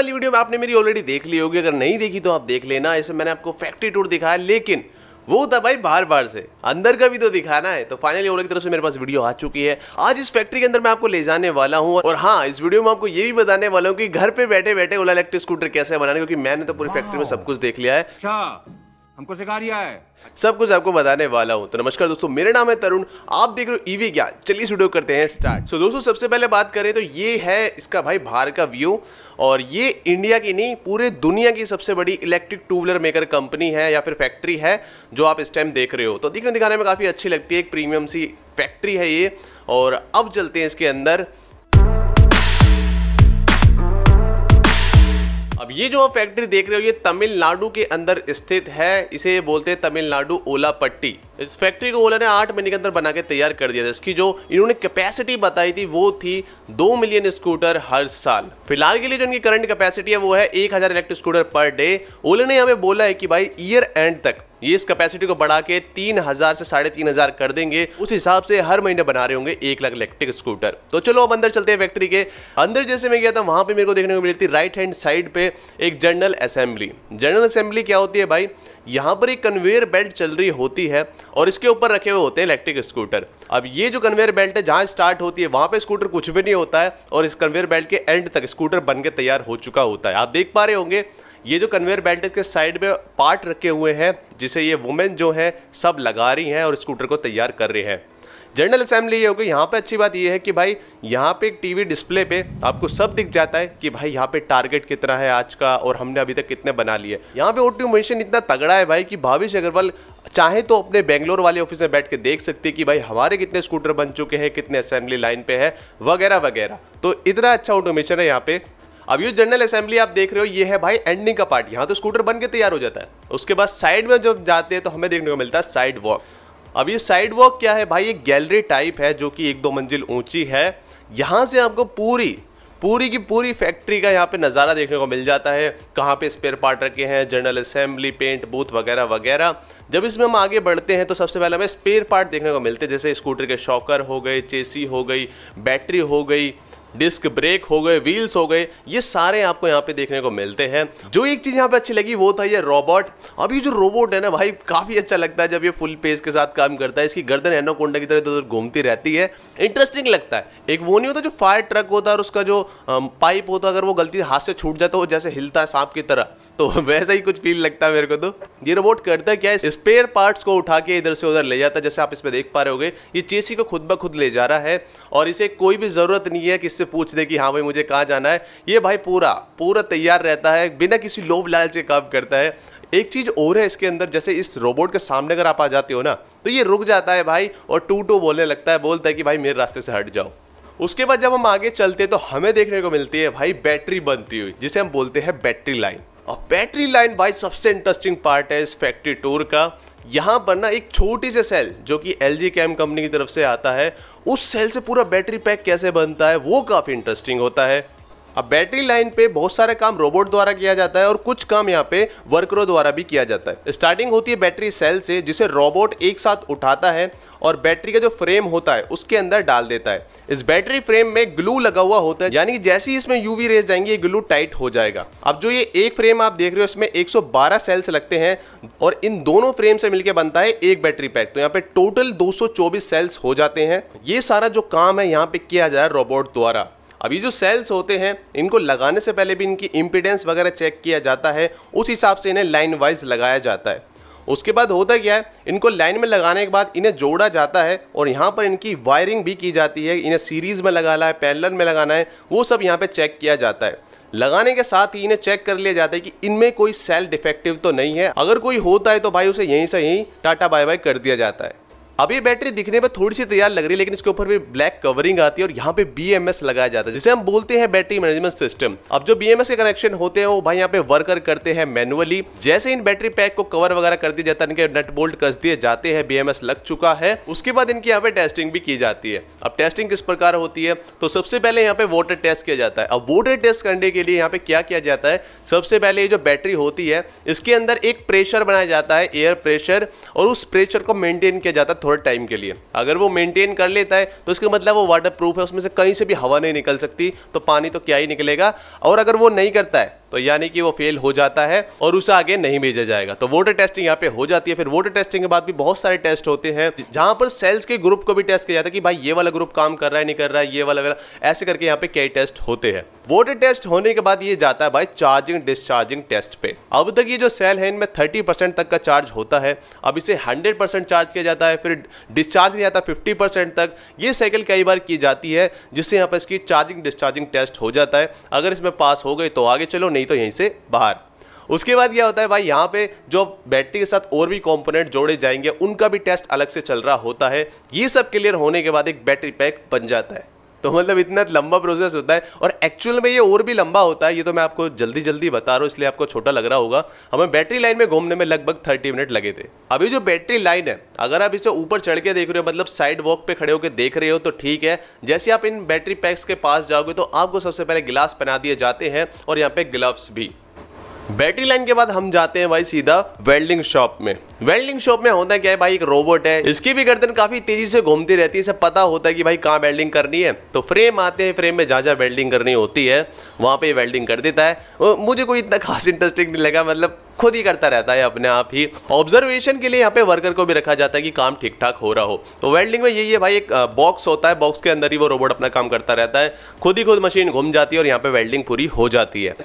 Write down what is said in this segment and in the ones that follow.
वाली वीडियो में आपने मेरी ऑलरेडी देख ली होगी अगर नहीं देखी तो आप देख लेना ऐसे मैंने आपको फैक्ट्री टूर दिखाया लेकिन वो था भाई बाहर बाहर से अंदर का भी तो दिखाना है तो फाइनली ओला की तरफ से मेरे पास वीडियो आ चुकी है आज इस फैक्ट्री के अंदर मैं आपको ले जाने वाला हूँ और हाँ इस वीडियो में आपको ये भी बताने वाला हूँ कि घर पे बैठे बैठे ओला इलेक्ट्रिक स्कूटर कैसे बनाने क्योंकि मैंने तो पूरी फैक्ट्री में सब कुछ देख लिया है अच्छा हमको सिखा रिया है सब कुछ आपको बताने वाला हूं तो नमस्कार दोस्तों मेरा नाम है तरुण आप देख रहे हो ईवी क्या चलिए इस वीडियो करते हैं स्टार्ट सो so, दोस्तों सबसे पहले बात करें तो ये है इसका भाई बाहर का व्यू और ये इंडिया की नहीं पूरे दुनिया की सबसे बड़ी electric two wheeler maker company है या फिर फैक्ट्री है जो आप इस टाइम देख रहे हो तो दिखने दिखाने में काफ़ी अच्छी लगती है एक प्रीमियम सी फैक्ट्री है ये और अब चलते हैं इसके अंदर अब ये जो फैक्ट्री देख रहे हो ये तमिलनाडु के अंदर स्थित है इसे बोलते हैं तमिलनाडु ओला पट्टी इस फैक्ट्री को बोला ने आठ महीने के अंदर बना के तैयार कर दिया था इसकी जो इन्होंने कैपेसिटी बताई थी वो थी दो मिलियन स्कूटर हर साल फिलहाल के लिए जो इनकी करंट कैपेसिटी है वो है एक हजार electric scooter per day Ola ने हमें बोला है कि भाई ईयर एंड तक ये इस कैपेसिटी को बढ़ा के तीन हजार से साढ़े तीन हजार कर देंगे उस हिसाब से हर महीने बना रहे होंगे एक लाख इलेक्ट्रिक स्कूटर तो चलो अब अंदर चलते हैं फैक्ट्री के अंदर जैसे मैं गया था वहां पे मेरे को देखने को मिली थी राइट हैंड साइड पे एक जनरल असेंबली जनरल असेंबली क्या होती है भाई यहाँ पर एक कन्वेयर बेल्ट चल रही होती है और इसके ऊपर रखे हुए होते हैं इलेक्ट्रिक स्कूटर अब ये जो कन्वेयर बेल्ट है जहाँ स्टार्ट होती है वहाँ पे स्कूटर कुछ भी नहीं होता है और इस कन्वेयर बेल्ट के एंड तक स्कूटर बन के तैयार हो चुका होता है आप देख पा रहे होंगे ये जो कन्वेयर बेल्ट के साइड में पार्ट रखे हुए हैं जिसे ये वुमेन जो है सब लगा रही हैं और स्कूटर को तैयार कर रहे हैं जनरल असेंबली ये होगी यहाँ पे अच्छी बात ये है कि भाई यहाँ पे टीवी डिस्प्ले पे आपको सब दिख जाता है कि भाई यहाँ पे टारगेट कितना है आज का और हमने अभी तक कितने बना लिए यहाँ पे ऑटोमेशन इतना तगड़ा है भाई कि भाविश अग्रवाल चाहे तो अपने बेंगलोर वाले ऑफिस में बैठ के देख सकते हैं कि भाई हमारे कितने स्कूटर बन चुके हैं कितने असेंबली लाइन पे है वगैरह वगैरह तो इतना अच्छा ऑटोमेशन है यहाँ पे अब ये जनरल असेंबली आप देख रहे हो ये है भाई एंडिंग का पार्ट यहाँ तो स्कूटर बन के तैयार हो जाता है उसके बाद साइड में जब जाते हैं तो हमें देखने को मिलता है साइड वॉक अब ये साइड वॉक क्या है भाई ये गैलरी टाइप है जो कि एक दो मंजिल ऊंची है यहाँ से आपको पूरी पूरी की पूरी फैक्ट्री का यहाँ पे नज़ारा देखने को मिल जाता है कहाँ पे स्पेयर पार्ट रखे हैं जनरल असेंबली पेंट बूथ वगैरह वगैरह जब इसमें हम आगे बढ़ते हैं तो सबसे पहले हमें स्पेयर पार्ट देखने को मिलते हैं जैसे स्कूटर के शॉकर हो गए चेसी हो गई बैटरी हो गई डिस्क ब्रेक हो गए व्हील्स हो गए ये सारे आपको यहाँ पे देखने को मिलते हैं जो एक चीज़ यहाँ पे अच्छी लगी वो था ये रोबोट अब ये जो रोबोट है ना भाई काफ़ी अच्छा लगता है जब ये फुल पेज के साथ काम करता है इसकी गर्दन एनोकोंडा की तरह इधर उधर घूमती रहती है इंटरेस्टिंग लगता है एक वो नहीं होता जो फायर ट्रक होता है और उसका जो पाइप होता है अगर वो गलती हाथ से छूट जाता है वो जैसे हिलता है सांप की तरह तो वैसा ही कुछ फील लगता है मेरे को तो ये रोबोट करता क्या है स्पेयर पार्ट्स को उठा के इधर से उधर ले जाता है जैसे आप इसमें देख पा रहे हो ये चेसी को खुद ब खुद ले जा रहा है और इसे कोई भी ज़रूरत नहीं है कि इससे पूछ दे कि हाँ भाई मुझे कहाँ जाना है ये भाई पूरा पूरा तैयार रहता है बिना किसी लोभ लाल से काम करता है एक चीज़ और है इसके अंदर जैसे इस रोबोट के सामने अगर आप आ जाते हो ना तो ये रुक जाता है भाई और टू टू बोलने लगता है बोलता है कि भाई मेरे रास्ते से हट जाओ उसके बाद जब हम आगे चलते हैं तो हमें देखने को मिलती है भाई बैटरी बनती हुई जिसे हम बोलते हैं बैटरी लाइन और बैटरी लाइन बाई सबसे इंटरेस्टिंग पार्ट है इस फैक्ट्री टूर का यहाँ पर ना एक छोटी से सेल जो कि एल जी कैम कंपनी की तरफ से आता है उस सेल से पूरा बैटरी पैक कैसे बनता है वो काफ़ी इंटरेस्टिंग होता है अब बैटरी लाइन पे बहुत सारे काम रोबोट द्वारा किया जाता है और कुछ काम यहाँ पे वर्करों द्वारा भी किया जाता है स्टार्टिंग होती है बैटरी सेल से जिसे रोबोट एक साथ उठाता है और बैटरी का जो फ्रेम होता है उसके अंदर डाल देता है इस बैटरी फ्रेम में ग्लू लगा हुआ होता है यानी जैसे ही इसमें यूवी रेस जाएंगे ये ग्लू टाइट हो जाएगा अब जो ये एक फ्रेम आप देख रहे हो इसमें 112 सेल्स लगते हैं और इन दोनों फ्रेम से मिलकर बनता है एक बैटरी पैक तो यहाँ पे टोटल दो सेल्स हो जाते हैं ये सारा जो काम है यहाँ पे किया जा रहा है रोबोट द्वारा अब ये जो सेल्स होते हैं इनको लगाने से पहले भी इनकी इम्पिडेंस वगैरह चेक किया जाता है उस हिसाब से इन्हें लाइन वाइज लगाया जाता है उसके बाद होता क्या है इनको लाइन में लगाने के बाद इन्हें जोड़ा जाता है और यहाँ पर इनकी वायरिंग भी की जाती है इन्हें सीरीज़ में लगाना है पैनलर में लगाना है वो सब यहाँ पर चेक किया जाता है लगाने के साथ ही इन्हें चेक कर लिया जाता है कि इनमें कोई सेल डिफेक्टिव तो नहीं है अगर कोई होता है तो भाई उसे यहीं से यहीं टाटा बाय बाय कर दिया जाता है अब ये बैटरी दिखने में थोड़ी सी तैयार लग रही है लेकिन इसके ऊपर भी ब्लैक कवरिंग आती है और यहाँ पे बी लगाया जाता है जिसे हम बोलते हैं बैटरी मैनेजमेंट सिस्टम अब जो बी के कनेक्शन होते हैं वो भाई यहाँ पे वर्कर करते हैं मैनुअली जैसे इन बैटरी पैक को कवर वगैरह कर दिया जाता है इनके नट बोल्ट कस दिए जाते हैं बी लग चुका है उसके बाद इनकी यहाँ पे टेस्टिंग भी की जाती है अब टेस्टिंग किस प्रकार होती है तो सबसे पहले यहाँ पे वोटर टेस्ट किया जाता है अब वोटर टेस्ट करने के लिए यहाँ पे क्या किया जाता है सबसे पहले ये जो बैटरी होती है इसके अंदर एक प्रेशर बनाया जाता है एयर प्रेशर और उस प्रेशर को मेंटेन किया जाता है थोड़े टाइम के लिए अगर वो मेंटेन कर लेता है तो इसका मतलब वो वाटर प्रूफ है उसमें से कहीं से भी हवा नहीं निकल सकती तो पानी तो क्या ही निकलेगा और अगर वो नहीं करता है तो यानी कि वो फेल हो जाता है और उसे आगे नहीं भेजा जाएगा तो वोटर टेस्टिंग यहाँ पे हो जाती है फिर वोटर टेस्टिंग के बाद भी बहुत सारे टेस्ट होते हैं जहां पर सेल्स के ग्रुप को भी टेस्ट किया जाता है कि भाई ये वाला ग्रुप काम कर रहा है नहीं कर रहा है ये वाला वाला ऐसे करके यहाँ पे कई टेस्ट होते हैं वोटर टेस्ट होने के बाद ये जाता है भाई चार्जिंग डिस्चार्जिंग टेस्ट पे अब तक ये जो सेल है इनमें थर्टी परसेंट तक का चार्ज होता है अब इसे हंड्रेड परसेंट चार्ज किया जाता है फिर डिस्चार्ज किया जाता है फिफ्टी परसेंट तक ये साइकिल कई बार की जाती है जिससे यहाँ पर इसकी चार्जिंग डिस्चार्जिंग टेस्ट हो जाता है अगर इसमें पास हो गई तो आगे चलो नहीं नहीं तो यहीं से बाहर उसके बाद क्या होता है भाई यहाँ पे जो बैटरी के साथ और भी कंपोनेंट जोड़े जाएंगे उनका भी टेस्ट अलग से चल रहा होता है ये सब क्लियर होने के बाद एक बैटरी पैक बन जाता है तो मतलब इतना लंबा प्रोसेस होता है और एक्चुअल में ये और भी लंबा होता है ये तो मैं आपको जल्दी जल्दी बता रहा हूँ इसलिए आपको छोटा लग रहा होगा हमें बैटरी लाइन में घूमने में लगभग थर्टी मिनट लगे थे अभी जो बैटरी लाइन है अगर आप इसे ऊपर चढ़ के देख रहे हो मतलब साइड वॉक पे खड़े होकर देख रहे हो तो ठीक है जैसे आप इन बैटरी पैक्स के पास जाओगे तो आपको सबसे पहले गिलास पहना दिए जाते हैं और यहाँ पे ग्लव्स भी बैटरी लाइन के बाद हम जाते हैं भाई सीधा वेल्डिंग शॉप में वेल्डिंग शॉप में होता है क्या है भाई एक रोबोट है इसकी भी गर्दन काफी तेजी से घूमती रहती है इसे पता होता है कि भाई कहाँ वेल्डिंग करनी है तो फ्रेम आते हैं फ्रेम में जहाँ जहाँ वेल्डिंग करनी होती है वहाँ पे वेल्डिंग कर देता है मुझे कोई इतना खास इंटरेस्टिंग नहीं लगा मतलब खुद ही करता रहता है अपने आप ही ऑब्जर्वेशन के लिए यहाँ पे वर्कर को भी रखा जाता है कि काम ठीक ठाक हो रहा हो तो वेल्डिंग में यही है भाई एक बॉक्स होता है बॉक्स के अंदर ही वो रोबोट अपना काम करता रहता है खुद ही खुद मशीन घूम जाती है और यहाँ पे वेल्डिंग पूरी हो जाती है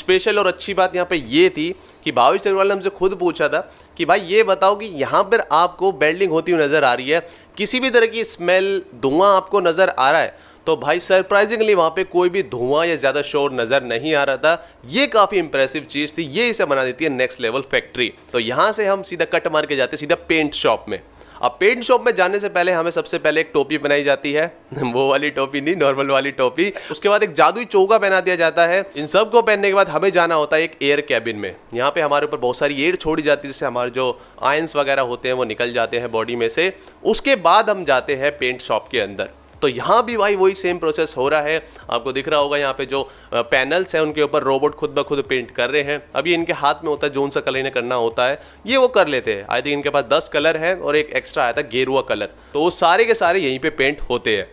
स्पेशल और अच्छी बात यहाँ पे ये थी कि भावेश अग्रवाल ने हमसे खुद पूछा था कि भाई ये बताओ कि यहाँ पर आपको वेल्डिंग होती हुई नज़र आ रही है किसी भी तरह की स्मेल धुआं आपको नज़र आ रहा है तो भाई सरप्राइजिंगली वहाँ पे कोई भी धुआं या ज़्यादा शोर नज़र नहीं आ रहा था ये काफ़ी इंप्रेसिव चीज़ थी ये इसे बना देती है नेक्स्ट लेवल फैक्ट्री तो यहाँ से हम सीधा कट मार के जाते सीधा पेंट शॉप में अब पेंट शॉप में जाने से पहले हमें सबसे पहले एक टोपी बनाई जाती है वो वाली टोपी नहीं नॉर्मल वाली टोपी उसके बाद एक जादुई चोगा पहना दिया जाता है इन सब को पहनने के बाद हमें जाना होता है एक एयर कैबिन में यहाँ पे हमारे ऊपर बहुत सारी एयर छोड़ी जाती है जिससे हमारे जो आयंस वगैरह होते हैं वो निकल जाते हैं बॉडी में से उसके बाद हम जाते हैं पेंट शॉप के अंदर तो यहाँ भी भाई वही सेम प्रोसेस हो रहा है आपको दिख रहा होगा यहाँ पे जो पैनल्स हैं उनके ऊपर रोबोट खुद ब खुद पेंट कर रहे हैं अब ये इनके हाथ में होता है जोन सा कलर इन्हें करना होता है ये वो कर लेते हैं आई थिंक इनके पास दस कलर हैं और एक एक्स्ट्रा आया था गेरुआ कलर तो वो सारे के सारे यहीं पर पे पेंट होते हैं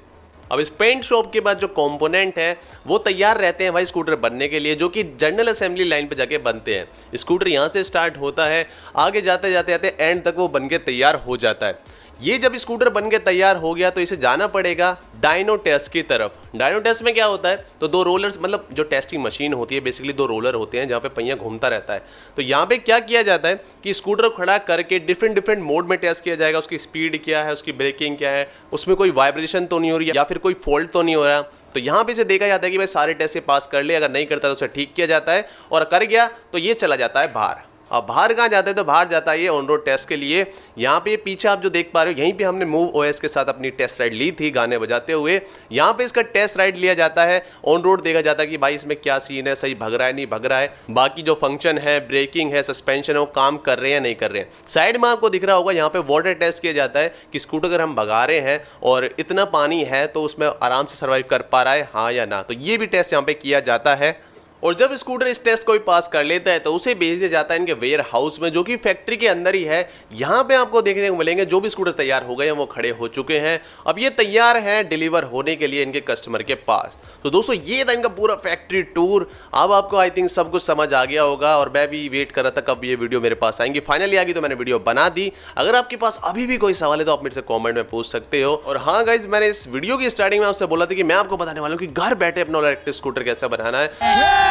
अब इस पेंट शॉप के बाद जो कंपोनेंट है वो तैयार रहते हैं भाई स्कूटर बनने के लिए जो कि जनरल असेंबली लाइन पे जाके बनते हैं स्कूटर यहाँ से स्टार्ट होता है आगे जाते जाते जाते एंड तक वो बन के तैयार हो जाता है ये जब स्कूटर बन के तैयार हो गया तो इसे जाना पड़ेगा डायनो टेस्ट की तरफ डायनो टेस्ट में क्या होता है तो दो रोलर्स मतलब जो टेस्टिंग मशीन होती है बेसिकली दो रोलर होते हैं जहाँ पे पहिया घूमता रहता है तो यहाँ पे क्या किया जाता है कि स्कूटर खड़ा करके डिफरेंट डिफरेंट मोड में टेस्ट किया जाएगा उसकी स्पीड क्या है उसकी ब्रेकिंग क्या है उसमें कोई वाइब्रेशन तो नहीं हो रही या फिर कोई फॉल्ट तो नहीं हो रहा तो यहाँ पे इसे देखा जाता है कि भाई सारे टेस्ट पास कर ले अगर नहीं करता तो उसे ठीक किया जाता है और कर गया तो ये चला जाता है बाहर अब बाहर कहाँ जाते हैं तो बाहर जाता है ये ऑन रोड टेस्ट के लिए यहाँ पे पीछे आप जो देख पा रहे हो यहीं पे हमने मूव ओएस के साथ अपनी टेस्ट राइड ली थी गाने बजाते हुए यहाँ पे इसका टेस्ट राइड लिया जाता है ऑन रोड देखा जाता है कि भाई इसमें क्या सीन है सही भग रहा है नहीं भग रहा है बाकी जो फंक्शन है ब्रेकिंग है सस्पेंशन है वो काम कर रहे हैं नहीं कर रहे हैं साइड में आपको दिख रहा होगा यहाँ पे वाटर टेस्ट किया जाता है कि स्कूटर अगर हम भगा रहे हैं और इतना पानी है तो उसमें आराम से सर्वाइव कर पा रहा है हाँ या ना तो ये भी टेस्ट यहाँ पे किया जाता है और जब स्कूटर इस टेस्ट को भी पास कर लेता है तो उसे भेज दिया जाता है इनके वेयर हाउस में जो कि फैक्ट्री के अंदर ही है यहाँ पे आपको देखने को मिलेंगे जो भी स्कूटर तैयार हो गए हैं वो खड़े हो चुके हैं अब ये तैयार हैं डिलीवर होने के लिए इनके कस्टमर के पास तो दोस्तों ये था इनका पूरा फैक्ट्री टूर अब आपको आई थिंक सब कुछ समझ आ गया होगा और मैं भी वेट कर रहा था कब ये वीडियो मेरे पास आएंगी फाइनली आ गई तो मैंने वीडियो बना दी अगर आपके पास अभी भी कोई सवाल है तो आप मेरे से कॉमेंट में पूछ सकते हो और हाँ गाइज मैंने इस वीडियो की स्टार्टिंग में आपसे बोला था कि मैं आपको बताने वाला हूँ कि घर बैठे अपना इलेक्ट्रिक स्कूटर कैसे बनाना है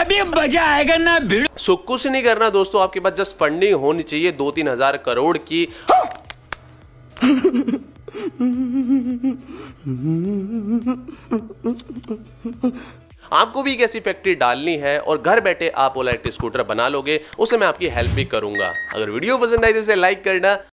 अभी मजा आएगा ना भिड़ सुख कुछ नहीं करना दोस्तों आपके पास जस्ट फंडिंग होनी चाहिए दो तीन हजार करोड़ की आपको भी एक ऐसी फैक्ट्री डालनी है और घर बैठे आप ओला स्कूटर बना लोगे उसे मैं आपकी हेल्प भी करूंगा अगर वीडियो पसंद आई तो इसे लाइक करना